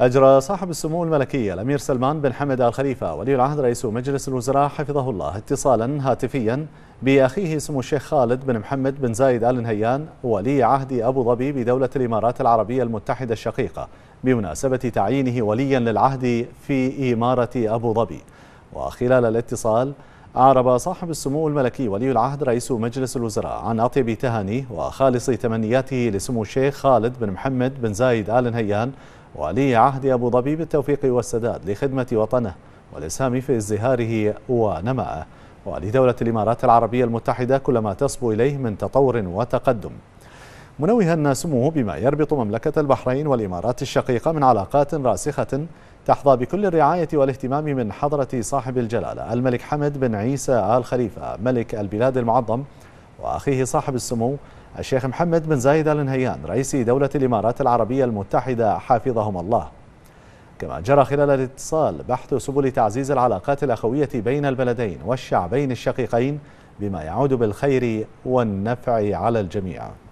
أجرى صاحب السمو الملكي الأمير سلمان بن حمد آل خليفة ولي العهد رئيس مجلس الوزراء حفظه الله اتصالا هاتفيا بأخيه سمو الشيخ خالد بن محمد بن زايد آل نهيان ولي عهد أبو ظبي بدولة الإمارات العربية المتحدة الشقيقة بمناسبة تعيينه وليا للعهد في إمارة أبو ظبي وخلال الاتصال أعرب صاحب السمو الملكي ولي العهد رئيس مجلس الوزراء عن أطيب تهانيه وخالص تمنياته لسمو الشيخ خالد بن محمد بن زايد آل نهيان ولي عهد أبو ظبي بالتوفيق والسداد لخدمة وطنه والإسهام في ازدهاره ونمائه ولدولة الإمارات العربية المتحدة كل ما تصبو إليه من تطور وتقدم منوها سموه بما يربط مملكة البحرين والإمارات الشقيقة من علاقات راسخة تحظى بكل الرعاية والاهتمام من حضرة صاحب الجلالة الملك حمد بن عيسى آل خليفة ملك البلاد المعظم وأخيه صاحب السمو الشيخ محمد بن زايد آل نهيان رئيس دولة الإمارات العربية المتحدة حافظهم الله كما جرى خلال الاتصال بحث سبل تعزيز العلاقات الأخوية بين البلدين والشعبين الشقيقين بما يعود بالخير والنفع على الجميع